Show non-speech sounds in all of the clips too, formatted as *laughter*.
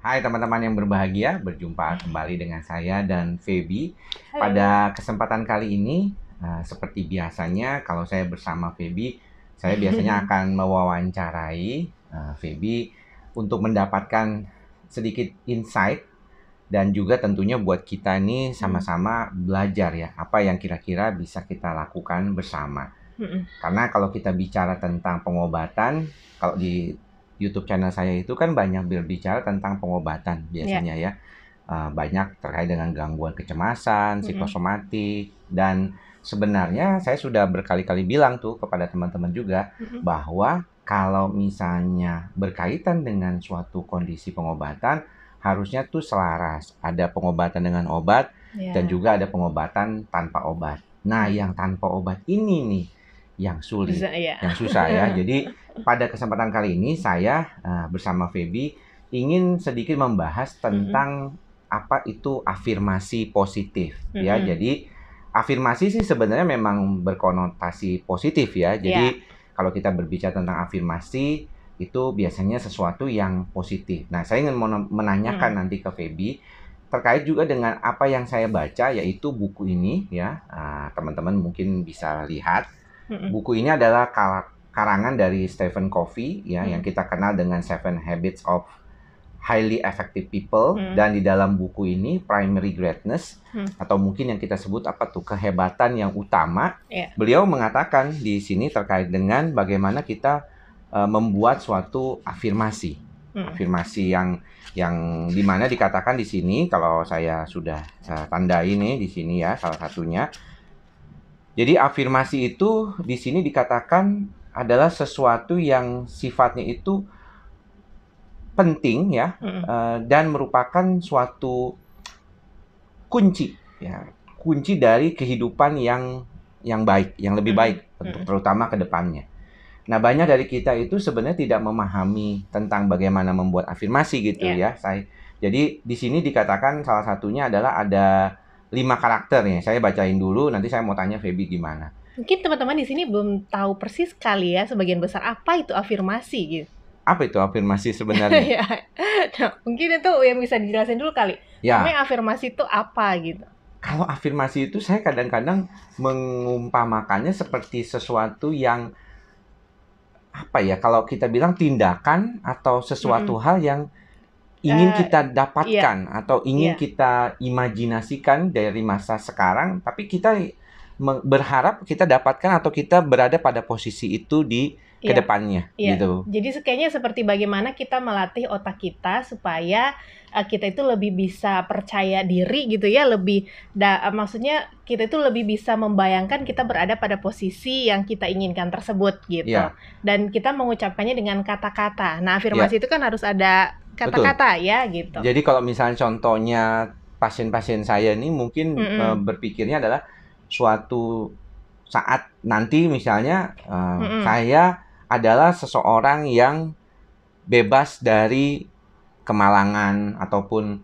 Hai teman-teman yang berbahagia, berjumpa kembali dengan saya dan Feby. Pada kesempatan kali ini, uh, seperti biasanya kalau saya bersama Feby, saya *laughs* biasanya akan mewawancarai uh, Feby untuk mendapatkan sedikit insight dan juga tentunya buat kita ini hmm. sama-sama belajar ya apa yang kira-kira bisa kita lakukan bersama. Hmm. Karena kalau kita bicara tentang pengobatan, kalau di YouTube channel saya itu kan banyak berbicara tentang pengobatan iya. biasanya yeah. ya. Uh, banyak terkait dengan gangguan kecemasan, psikosomatik mm -hmm. dan sebenarnya saya sudah berkali-kali bilang tuh kepada teman-teman juga mm -hmm. bahwa kalau misalnya berkaitan dengan suatu kondisi pengobatan harusnya tuh selaras. Ada pengobatan dengan obat yeah. dan juga ada pengobatan tanpa obat. Nah, mm. yang tanpa obat ini nih yang sulit, Bisa, ya. yang susah ya. *laughs* Jadi pada kesempatan kali ini saya uh, bersama Feby ingin sedikit membahas tentang mm -hmm. apa itu afirmasi positif mm -hmm. ya. Mm-hmm. Jadi afirmasi sih sebenarnya memang berkonotasi positif ya. Jadi yeah. kalau kita berbicara tentang afirmasi itu biasanya sesuatu yang positif. Nah, saya ingin menanyakan mm. nanti ke Feby terkait juga dengan apa yang saya baca yaitu buku ini ya. Ah, teman-teman nah, mungkin bisa lihat Buku ini adalah karangan dari Stephen Covey ya hmm yang kita kenal dengan Seven Habits of Highly Effective People hmm dan di dalam buku ini Primary Greatness hmm atau mungkin yang kita sebut apa tuh kehebatan yang utama. Yeah. Beliau mengatakan di sini terkait dengan bagaimana kita uh, membuat suatu afirmasi. Hmm. afirmasi yang yang dimana dikatakan di sini kalau saya sudah uh, tanda ini di sini ya salah satunya jadi afirmasi itu di sini dikatakan adalah sesuatu yang sifatnya itu penting ya hmm. Eh, dan merupakan suatu kunci ya kunci dari kehidupan yang yang baik yang lebih hmm. baik untuk hmm. terutama ke depannya. Nah, banyak dari kita itu sebenarnya tidak memahami tentang bagaimana membuat afirmasi gitu yeah. ya. Saya jadi di sini dikatakan salah satunya adalah ada lima karakter nih. Saya bacain dulu, nanti saya mau tanya Feby gimana. Mungkin teman-teman di sini belum tahu persis kali ya sebagian besar apa itu afirmasi gitu. Apa itu afirmasi *laughs* sebenarnya? ya. nah, mungkin itu yang bisa dijelasin dulu kali. Ya. Namanya afirmasi itu apa gitu? Kalau afirmasi itu saya kadang-kadang mengumpamakannya seperti sesuatu yang apa ya kalau kita bilang tindakan atau sesuatu mm -hmm. hal yang ingin uh, kita dapatkan yeah. atau ingin yeah. kita imajinasikan dari masa sekarang, tapi kita berharap kita dapatkan atau kita berada pada posisi itu di yeah. kedepannya yeah. gitu. Jadi kayaknya seperti bagaimana kita melatih otak kita supaya eh, kita itu lebih bisa percaya diri gitu ya, lebih da, eh, maksudnya kita itu lebih bisa membayangkan kita berada pada posisi yang kita inginkan tersebut gitu. Yeah. Dan kita mengucapkannya dengan kata-kata. Nah, iya. afirmasi yeah. itu kan harus ada kata-kata ya gitu. Jadi kalau misalnya contohnya pasien-pasien saya ini mungkin mm -mm. berpikirnya adalah suatu saat nanti misalnya uh, mm -mm. saya adalah seseorang yang bebas dari kemalangan ataupun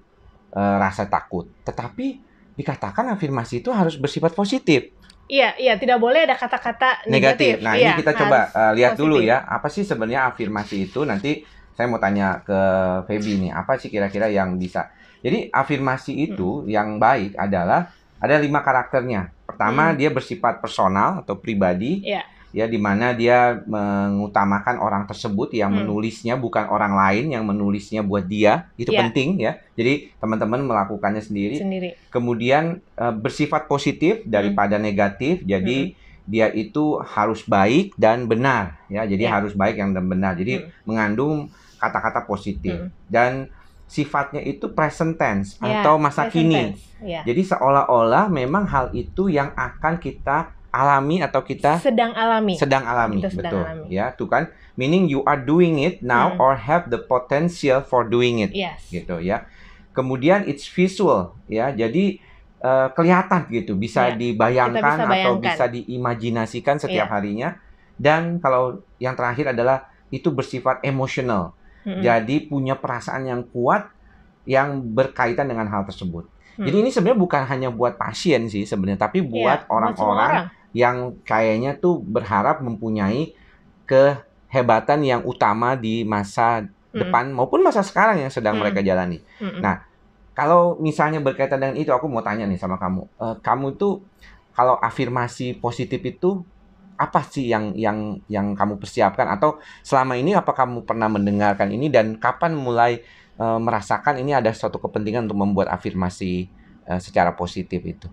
uh, rasa takut. Tetapi dikatakan afirmasi itu harus bersifat positif. Iya, iya, tidak boleh ada kata-kata negatif. negatif. Nah, iya, ini kita coba uh, lihat positif. dulu ya, apa sih sebenarnya afirmasi itu nanti saya mau tanya ke Feby nih, apa sih kira-kira yang bisa? Jadi afirmasi hmm. itu hmm. yang baik adalah ada lima karakternya. Pertama hmm. dia bersifat personal atau pribadi, yeah. ya mana dia mengutamakan orang tersebut yang hmm. menulisnya bukan orang lain yang menulisnya buat dia, itu yeah. penting ya. Jadi teman-teman melakukannya sendiri. sendiri. Kemudian uh, bersifat positif daripada hmm. negatif, jadi hmm dia itu harus baik dan benar ya jadi yeah. harus baik yang benar jadi hmm. mengandung kata-kata positif hmm. dan sifatnya itu present tense yeah, atau masa kini. Yeah. Jadi seolah-olah memang hal itu yang akan kita alami atau kita sedang alami. Sedang alami, sedang betul. Alami. Ya, tuh kan meaning you are doing it now hmm. or have the potential for doing it. Yes. Gitu ya. Kemudian it's visual ya. Jadi uh, kelihatan gitu, bisa yeah. dibayangkan bisa atau bisa diimajinasikan setiap yeah. harinya. Dan kalau yang terakhir adalah itu bersifat emosional. Hmm. Jadi punya perasaan yang kuat yang berkaitan dengan hal tersebut. Hmm. Jadi ini sebenarnya bukan hanya buat pasien sih sebenarnya, tapi iya, buat orang-orang yeah, yang kayaknya tuh berharap mempunyai kehebatan yang utama di masa hmm. depan maupun masa sekarang yang sedang hmm. mereka jalani. Hmm. Nah, kalau misalnya berkaitan dengan itu, aku mau tanya nih sama kamu. Uh, kamu tuh kalau afirmasi positif itu apa sih yang yang yang kamu persiapkan atau selama ini apa kamu pernah mendengarkan ini dan kapan mulai uh, merasakan ini ada suatu kepentingan untuk membuat afirmasi uh, secara positif itu?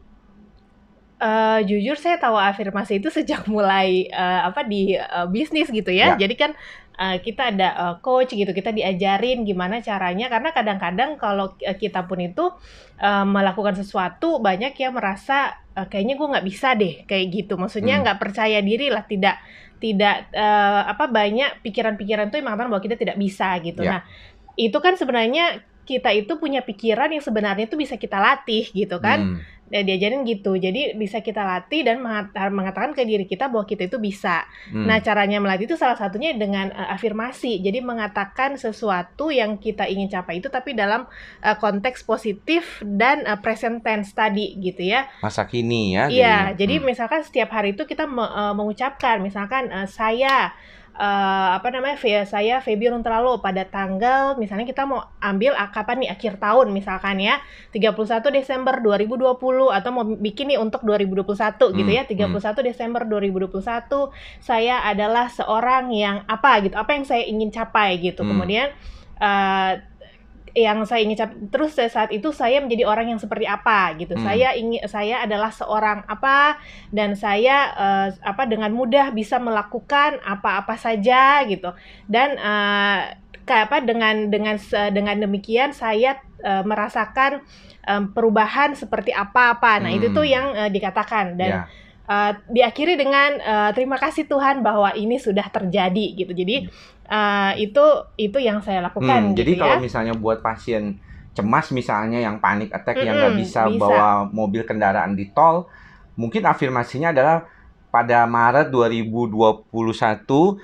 Uh, jujur saya tahu afirmasi itu sejak mulai uh, apa di uh, bisnis gitu ya. ya. Jadi kan Eh, kita ada uh, coach gitu kita diajarin gimana caranya karena kadang-kadang kalau eh, kita pun itu uh, melakukan sesuatu banyak yang merasa uh, kayaknya gue nggak bisa deh kayak gitu maksudnya hmm. nggak hmm. percaya diri lah tidak tidak uh, apa banyak pikiran-pikiran tuh yang mengatakan bahwa kita tidak bisa gitu yeah. nah itu kan sebenarnya kita itu punya pikiran yang sebenarnya itu bisa kita latih gitu kan hmm ya, diajarin gitu jadi bisa kita latih dan eh, mengatakan ke diri kita bahwa kita itu bisa hmm. nah caranya melatih itu salah satunya dengan uh, afirmasi jadi mengatakan sesuatu yang kita ingin capai itu tapi dalam uh, konteks positif dan uh, present tense tadi gitu ya masa kini ya iya jadi hmm. misalkan setiap hari itu kita me, uh, mengucapkan misalkan uh, saya uh, apa namanya saya Febi terlalu pada tanggal misalnya kita mau ambil ah, kapan nih akhir tahun misalkan ya 31 Desember 2020 atau mau bikin nih untuk 2021 gitu hmm, gitu ya 31 hmm. Desember 2021 saya adalah seorang yang apa gitu apa yang saya ingin capai gitu hmm. kemudian uh, yang saya ingin capai terus saat itu saya menjadi orang yang seperti apa gitu. Hmm. Saya ingin saya adalah seorang apa dan saya uh, apa dengan mudah bisa melakukan apa-apa saja gitu. Dan uh, apa dengan dengan dengan demikian saya uh, merasakan um, perubahan seperti apa-apa. Nah, hmm. itu tuh hmm. yang uh, dikatakan dan yeah. Ya. Uh, diakhiri dengan uh, terima kasih Tuhan bahwa ini sudah terjadi gitu. Jadi ya uh, itu itu yang saya lakukan. Hmm, gitu jadi ya. kalau misalnya buat pasien cemas misalnya yang panik attack -hmm, yang nggak bisa, bisa bawa mobil kendaraan di tol, mungkin afirmasinya adalah pada Maret 2021 yeah.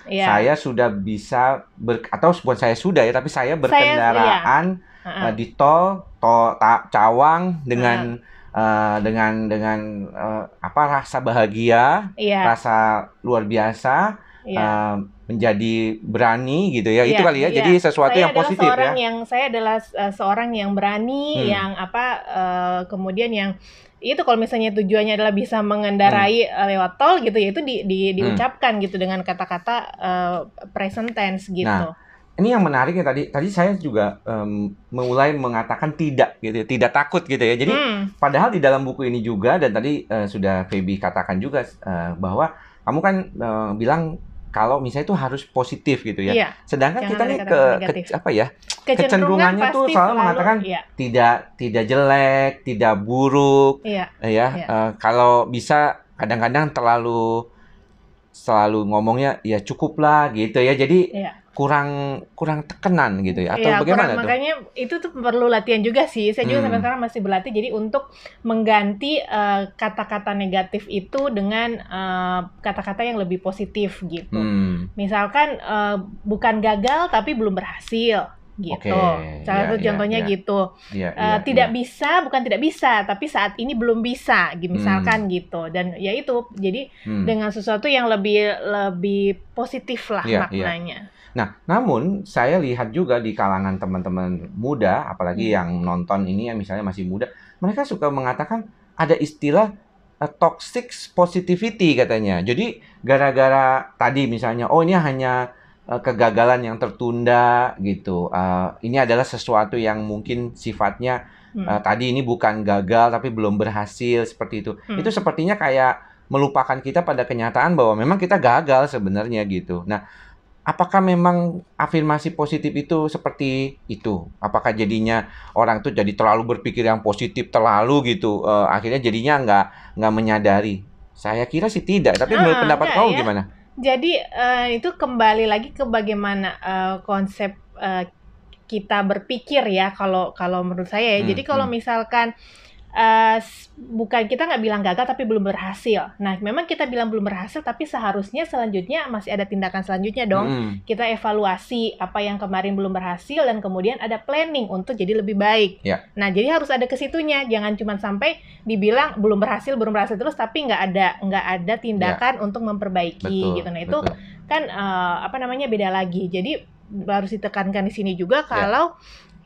Iya. saya sudah bisa ber atau bukan saya sudah ya tapi saya berkendaraan saya, iya. Eh, di tol tol ta, Cawang dengan uh uh, dengan dengan uh, apa rasa bahagia, yeah. rasa luar biasa yeah. Iya menjadi berani gitu ya. Itu iya, kali ya. Iya. Jadi sesuatu saya yang positif ya. seorang ya. yang saya adalah uh, seorang yang berani, hmm. yang apa uh, kemudian yang itu kalau misalnya tujuannya adalah bisa mengendarai hmm. Eh, lewat tol gitu ya itu di, di, hmm. diucapkan hmm. gitu dengan kata-kata uh, present tense gitu. Nah, ini yang menariknya tadi tadi saya juga um, mulai mengatakan tidak gitu ya, tidak takut gitu ya. Jadi hmm. padahal di dalam buku ini juga dan tadi uh, sudah Feby katakan juga uh, bahwa kamu kan uh, bilang kalau misalnya itu harus positif gitu ya. Iya, Sedangkan kita nih ke, ke apa ya kecenderungannya tuh selalu mengatakan iya. tidak tidak jelek, tidak buruk, iya, ya. Iya. Uh, kalau bisa kadang-kadang terlalu selalu ngomongnya ya cukuplah gitu ya. Jadi iya kurang kurang tekenan gitu ya atau ya, bagaimana kurang, tuh? Makanya itu tuh perlu latihan juga sih. Saya juga hmm. sampai sekarang masih berlatih. Jadi untuk mengganti eh, kata-kata uh, negatif itu dengan eh, kata-kata uh, yang lebih positif gitu. Hmm. Misalkan uh, bukan gagal tapi belum berhasil gitu. Okay. Salah ya, satu yeah, contohnya yeah, gitu. Yeah, ya, yeah, uh, tidak yeah. bisa, bukan tidak bisa, tapi saat ini belum bisa, hmm. misalkan hmm. gitu. Dan ya itu, jadi hmm. dengan sesuatu yang lebih lebih positif lah yeah, ya. maknanya. Yeah. Nah, namun saya lihat juga di kalangan teman-teman muda, apalagi hmm. yang nonton ini yang misalnya masih muda, mereka suka mengatakan ada istilah A eh, toxic positivity katanya. Jadi gara-gara tadi misalnya, oh ini hanya Eh, kegagalan yang tertunda gitu. Uh, ini adalah sesuatu yang mungkin sifatnya hmm. uh, tadi ini bukan gagal tapi belum berhasil seperti itu. Hmm. Itu sepertinya kayak melupakan kita pada kenyataan bahwa memang kita gagal sebenarnya gitu. Nah, apakah memang afirmasi positif itu seperti itu? Apakah jadinya orang tuh jadi terlalu berpikir yang positif terlalu gitu, uh, akhirnya jadinya nggak nggak menyadari? Saya kira sih tidak, tapi menurut ah, pendapat kamu ya. gimana? Jadi uh, itu kembali lagi ke bagaimana uh, konsep uh, kita berpikir ya kalau kalau menurut saya ya. Hmm, Jadi kalau hmm. misalkan uh, bukan kita nggak bilang gagal tapi belum berhasil. Nah, memang kita bilang belum berhasil tapi seharusnya selanjutnya masih ada tindakan selanjutnya dong. Hmm. Kita evaluasi apa yang kemarin belum berhasil dan kemudian ada planning untuk jadi lebih baik. Ya. Nah, jadi harus ada kesitunya. Jangan cuma sampai dibilang belum berhasil belum berhasil terus tapi nggak ada nggak ada ya. tindakan ya. untuk memperbaiki betul, gitu. Nah, itu betul. kan uh, apa namanya beda lagi. Jadi harus ditekankan di sini juga ya. kalau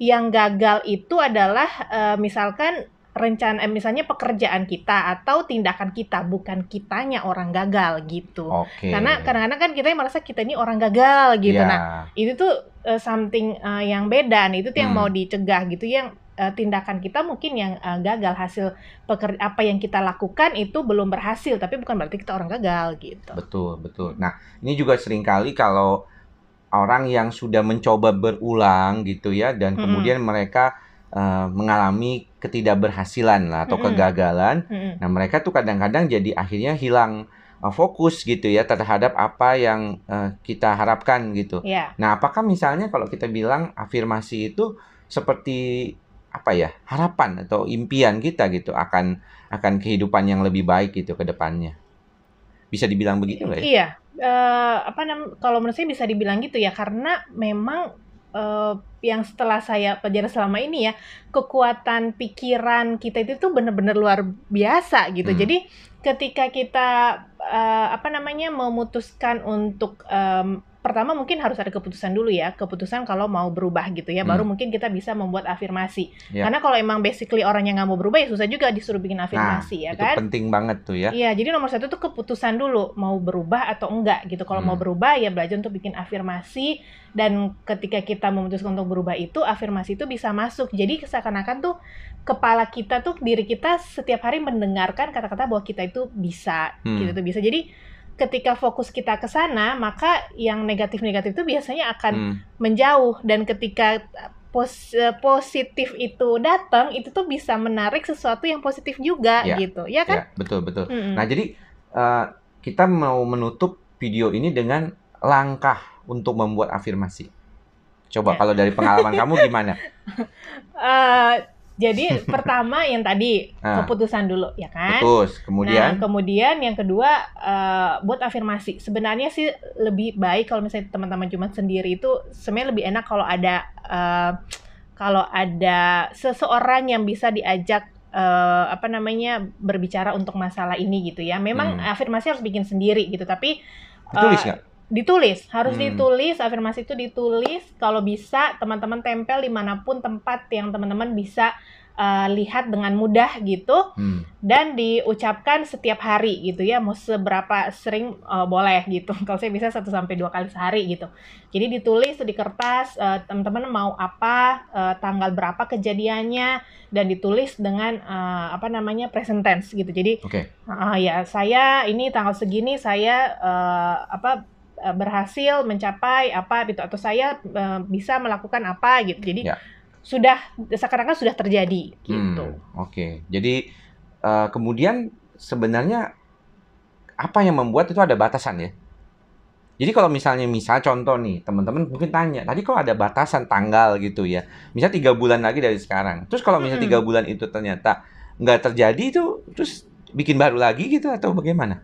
ya. yang gagal itu adalah uh, misalkan rencana eh, misalnya pekerjaan kita atau tindakan kita bukan kitanya orang gagal gitu. Okay. Karena kadang-kadang kan kita yang merasa kita ini orang gagal gitu. Yeah. Nah, itu tuh uh, something uh, yang beda nih. Itu tuh yang hmm. mau dicegah gitu yang uh, tindakan kita mungkin yang uh, gagal hasil pekerja apa yang kita lakukan itu belum berhasil tapi bukan berarti kita orang gagal gitu. Betul, betul. Nah, ini juga seringkali kalau orang yang sudah mencoba berulang gitu ya dan hmm. kemudian mereka Eh, mengalami ketidakberhasilan lah atau mm -hmm. kegagalan. Mm -hmm. Nah, mereka tuh kadang-kadang jadi akhirnya hilang uh, fokus gitu ya terhadap apa yang uh, kita harapkan gitu. Yeah. Nah, apakah misalnya kalau kita bilang afirmasi itu seperti apa ya harapan atau impian kita gitu akan akan kehidupan yang lebih baik gitu ke depannya bisa dibilang begitu nggak ya? Iya, uh, apa namanya kalau menurut saya bisa dibilang gitu ya karena memang uh, yang setelah saya pelajari selama ini ya kekuatan pikiran kita itu tuh benar-benar luar biasa gitu. Hmm. Jadi ketika kita uh, apa namanya memutuskan untuk um, pertama mungkin harus ada keputusan dulu ya, keputusan kalau mau berubah gitu ya, baru hmm. mungkin kita bisa membuat afirmasi. Ya. Karena kalau emang basically orang yang nggak mau berubah ya susah juga disuruh bikin nah, afirmasi nah, ya itu kan. penting banget tuh ya. Iya, jadi nomor satu tuh keputusan dulu mau berubah atau enggak gitu. Kalau hmm. mau berubah ya belajar untuk bikin afirmasi dan ketika kita memutuskan untuk berubah itu afirmasi itu bisa masuk. Jadi seakan-akan tuh kepala kita tuh diri kita setiap hari mendengarkan kata-kata bahwa kita itu bisa, gitu hmm. gitu tuh bisa. Jadi ketika fokus kita ke sana maka yang negatif-negatif itu biasanya akan hmm. menjauh dan ketika eh, pos eh, positif itu datang itu tuh bisa menarik sesuatu yang positif juga ya, gitu ya kan ya, betul betul -hmm. nah jadi uh, kita mau menutup video ini dengan langkah untuk membuat afirmasi coba ya. kalau dari pengalaman kamu *laughs* gimana uh, jadi *laughs* pertama yang tadi nah, keputusan dulu ya kan. Terus, Kemudian. Nah kemudian yang kedua uh, buat afirmasi. Sebenarnya sih lebih baik kalau misalnya teman-teman cuma sendiri itu sebenarnya lebih enak kalau ada uh, kalau ada seseorang yang bisa diajak uh, apa namanya berbicara untuk masalah ini gitu ya. Memang hmm. afirmasi harus bikin sendiri gitu tapi. Ditulis nggak? Uh, ditulis harus hmm. ditulis afirmasi itu ditulis kalau bisa teman-teman tempel dimanapun tempat yang teman-teman bisa uh, lihat dengan mudah gitu hmm. dan diucapkan setiap hari gitu ya mau seberapa sering uh, boleh gitu *laughs* kalau saya bisa satu sampai dua kali sehari gitu jadi ditulis di kertas uh, teman-teman mau apa uh, tanggal berapa kejadiannya dan ditulis dengan uh, apa namanya present tense gitu jadi okay. uh, ya saya ini tanggal segini saya uh, apa Eh, berhasil mencapai apa gitu atau saya eh, bisa melakukan apa gitu. Jadi ya. sudah sekarang kan sudah terjadi gitu. Hmm, Oke. Okay. Jadi uh, kemudian sebenarnya apa yang membuat itu ada batasan ya? Jadi kalau misalnya misal contoh nih teman-teman mungkin tanya tadi kok ada batasan tanggal gitu ya. Misal tiga bulan lagi dari sekarang. Terus kalau misal tiga hmm. bulan itu ternyata nggak terjadi itu terus bikin baru lagi gitu atau bagaimana?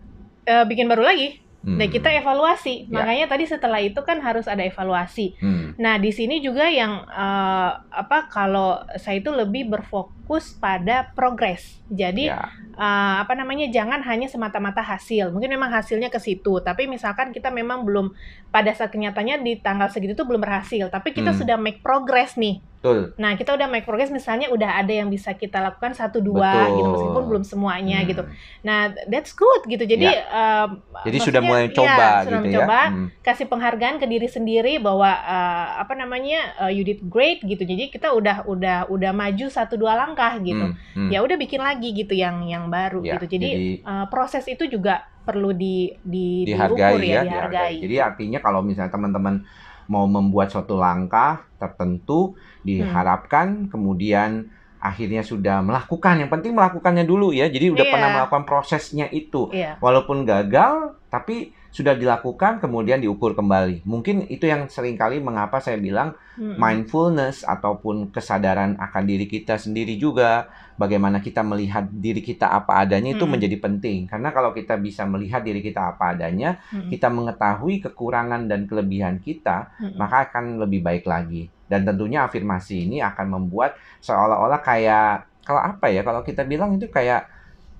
bikin baru lagi. Hmm. Nah kita evaluasi, yeah. makanya tadi setelah itu kan harus ada evaluasi. Hmm. Nah di sini juga yang uh, apa kalau saya itu lebih berfokus pada progres. Jadi yeah. Ya. uh, apa namanya jangan hanya semata-mata hasil. Mungkin memang hasilnya ke situ, tapi misalkan kita memang belum pada saat kenyataannya di tanggal segitu itu belum berhasil, tapi kita hmm. sudah make progress nih. Betul. Nah, kita udah make progress misalnya udah ada yang bisa kita lakukan satu dua gitu meskipun belum semuanya hmm. gitu. Nah, that's good gitu. Jadi ya. uh, jadi sudah mulai ya, coba gitu ya, sudah mencoba, ya. Hmm. kasih penghargaan ke diri sendiri bahwa uh, apa namanya? Uh, you did great gitu. Jadi kita udah udah udah maju satu dua langkah gitu. Hmm. Hmm. Ya udah bikin lagi gitu yang yang baru ya. gitu. Jadi, jadi uh, proses itu juga perlu di, di dihargai diukur, ya, ya dihargai. dihargai. Jadi artinya kalau misalnya teman-teman mau membuat suatu langkah tertentu diharapkan hmm. kemudian akhirnya sudah melakukan yang penting melakukannya dulu ya jadi udah yeah. pernah melakukan prosesnya itu yeah. walaupun gagal tapi sudah dilakukan kemudian diukur kembali. Mungkin itu yang seringkali mengapa saya bilang hmm. mindfulness ataupun kesadaran akan diri kita sendiri juga, bagaimana kita melihat diri kita apa adanya itu hmm. menjadi penting. Karena kalau kita bisa melihat diri kita apa adanya, hmm. kita mengetahui kekurangan dan kelebihan kita, hmm. maka akan lebih baik lagi. Dan tentunya afirmasi ini akan membuat seolah-olah kayak kalau apa ya? Kalau kita bilang itu kayak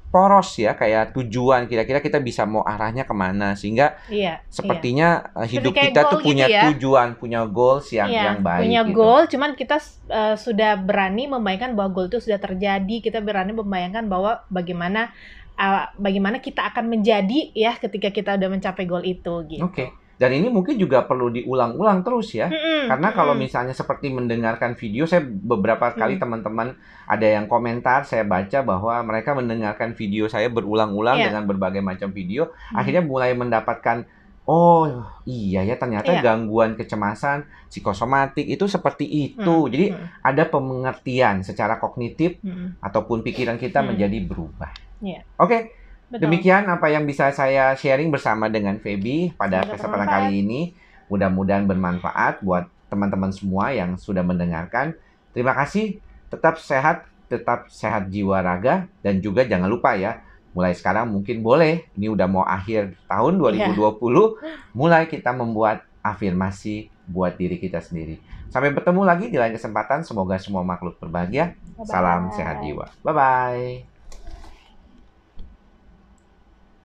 poros ya kayak tujuan kira-kira kita bisa mau arahnya kemana sehingga iya, iya. sepertinya iya. hidup Seperti kita tuh punya gitu ya. tujuan punya goals yang iya, yang baik punya gitu. goal cuman kita uh, sudah berani membayangkan bahwa goal itu sudah terjadi kita berani membayangkan bahwa bagaimana uh, bagaimana kita akan menjadi ya ketika kita udah mencapai goal itu gitu. Okay. Dan ini mungkin juga perlu diulang-ulang terus ya. Mm-hmm. Karena kalau misalnya seperti mendengarkan video, saya beberapa mm-hmm. kali teman-teman ada yang komentar saya baca bahwa mereka mendengarkan video saya berulang-ulang yeah. dengan berbagai macam video, mm-hmm. akhirnya mulai mendapatkan oh iya ya ternyata yeah. gangguan kecemasan psikosomatik itu seperti itu. hmm Jadi ada pemengertian secara kognitif hmm ataupun pikiran kita hmm menjadi berubah. Yeah. Oke. Okay. Betul. Demikian apa yang bisa saya sharing bersama dengan Feby pada Semoga kesempatan bermanfaat. kali ini. Mudah-mudahan bermanfaat buat teman-teman semua yang sudah mendengarkan. Terima kasih. Tetap sehat, tetap sehat jiwa raga dan juga jangan lupa ya, mulai sekarang mungkin boleh. Ini udah mau akhir tahun 2020, iya. yeah. mulai kita membuat afirmasi buat diri kita sendiri. Sampai bertemu lagi di lain kesempatan. Semoga semua makhluk berbahagia. Bye -bye. Salam sehat jiwa. Bye bye.